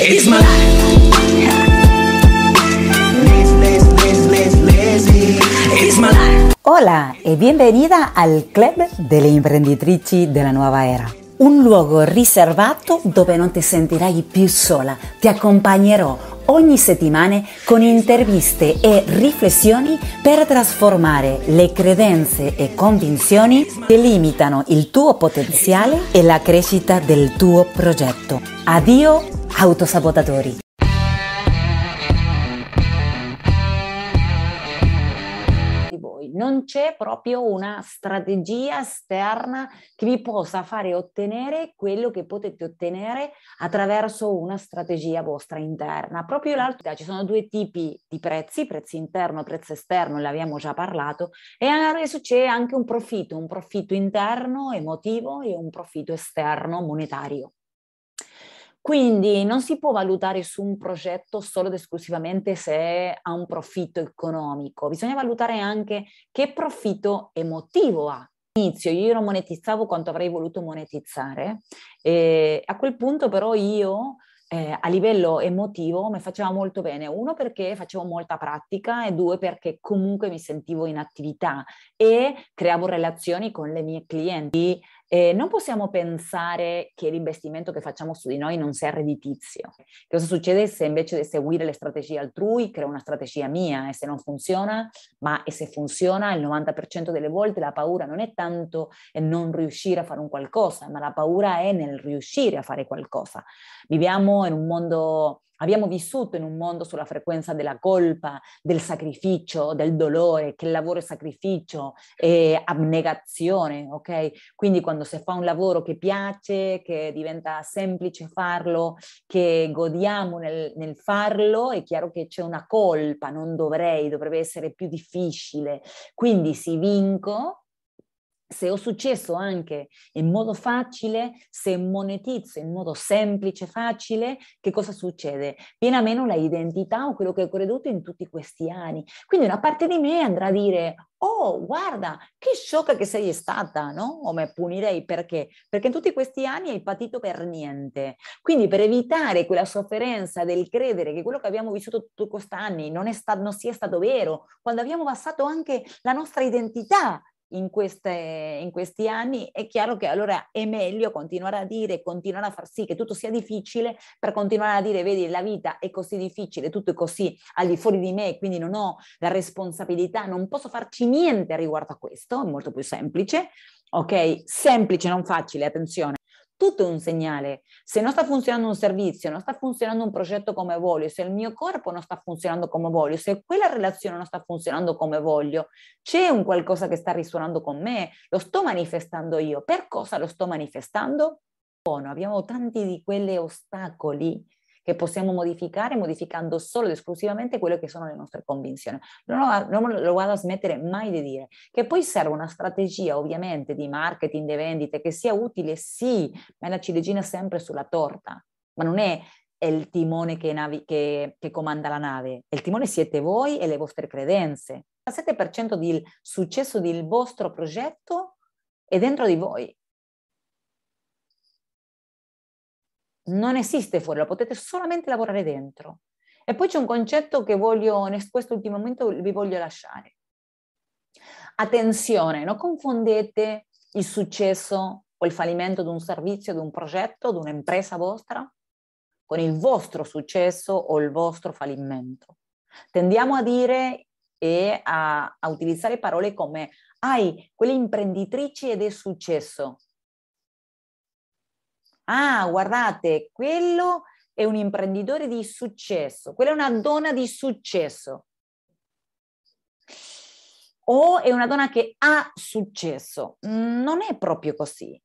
It's my life. Hola e benvenuta al club delle imprenditrici della nuova era. Un luogo riservato dove non ti sentirai più sola. Ti accompagnerò ogni settimana con interviste e riflessioni per trasformare le credenze e convinzioni che limitano il tuo potenziale e la crescita del tuo progetto. Addio autosabotatori. non c'è proprio una strategia esterna che vi possa fare ottenere quello che potete ottenere attraverso una strategia vostra interna. Proprio l'altro, ci sono due tipi di prezzi, prezzo interno, prezzo esterno, ne abbiamo già parlato, e adesso c'è anche un profitto, un profitto interno emotivo e un profitto esterno monetario. Quindi non si può valutare su un progetto solo ed esclusivamente se ha un profitto economico, bisogna valutare anche che profitto emotivo ha Inizio, io non monetizzavo quanto avrei voluto monetizzare, e a quel punto però io eh, a livello emotivo mi faceva molto bene, uno perché facevo molta pratica e due perché comunque mi sentivo in attività e creavo relazioni con le mie clienti eh, non possiamo pensare che l'investimento che facciamo su di noi non sia redditizio. Cosa succede se invece di seguire le strategie altrui creo una strategia mia e se non funziona, ma se funziona il 90% delle volte la paura non è tanto non riuscire a fare un qualcosa, ma la paura è nel riuscire a fare qualcosa. Viviamo in un mondo Abbiamo vissuto in un mondo sulla frequenza della colpa, del sacrificio, del dolore, che il lavoro è sacrificio, è abnegazione, ok? Quindi quando si fa un lavoro che piace, che diventa semplice farlo, che godiamo nel, nel farlo, è chiaro che c'è una colpa, non dovrei, dovrebbe essere più difficile. Quindi si vinco se ho successo anche in modo facile, se monetizzo in modo semplice, facile, che cosa succede? Viene a meno l'identità o quello che ho creduto in tutti questi anni. Quindi una parte di me andrà a dire, oh guarda, che sciocca che sei stata, no? O mi punirei perché? Perché in tutti questi anni hai patito per niente. Quindi per evitare quella sofferenza del credere che quello che abbiamo vissuto tutti questi anni non, è sta- non sia stato vero, quando abbiamo basato anche la nostra identità in, queste, in, questi anni, è chiaro che allora è meglio continuare a dire, continuare a far sì che tutto sia difficile per continuare a dire, vedi, la vita è così difficile, tutto è così al di fuori di me, quindi non ho la responsabilità, non posso farci niente riguardo a questo, è molto più semplice, ok? Semplice, non facile, attenzione tutto è un segnale. Se non sta funzionando un servizio, non sta funzionando un progetto come voglio, se il mio corpo non sta funzionando come voglio, se quella relazione non sta funzionando come voglio, c'è un qualcosa che sta risuonando con me, lo sto manifestando io. Per cosa lo sto manifestando? Buono, abbiamo tanti di quegli ostacoli che possiamo modificare modificando solo ed esclusivamente quelle che sono le nostre convinzioni. Non lo, non lo vado a smettere mai di dire, che poi serve una strategia ovviamente di marketing, di vendite, che sia utile sì, ma è la ciliegina sempre sulla torta, ma non è è il timone che, navi, che, che, comanda la nave, il timone siete voi e le vostre credenze. Il 7% del successo del vostro progetto è dentro di voi. non esiste fuori, lo potete solamente lavorare dentro. E poi c'è un concetto che voglio, in questo ultimo momento vi voglio lasciare. Attenzione, non confondete il successo o il fallimento di un servizio, di un progetto, di un'impresa vostra con il vostro successo o il vostro fallimento. Tendiamo a dire e a, a utilizzare parole come ai, quelle imprenditrici ed è successo ah guardate, quello è un imprenditore di successo, quella è una donna di successo. O è una donna che ha successo. Non è proprio così.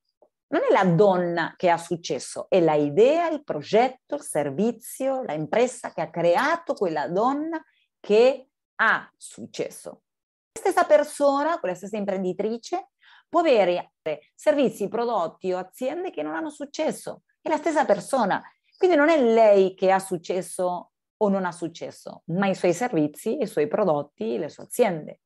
Non è la donna che ha successo, è l'idea, il progetto, il servizio, l'impresa che ha creato quella donna che ha successo. Questa stessa persona, quella stessa imprenditrice, può avere proposte, servizi, prodotti o aziende che non hanno successo. È la stessa persona. Quindi non è lei che ha successo o non ha successo, ma i suoi servizi, i suoi prodotti, le sue aziende.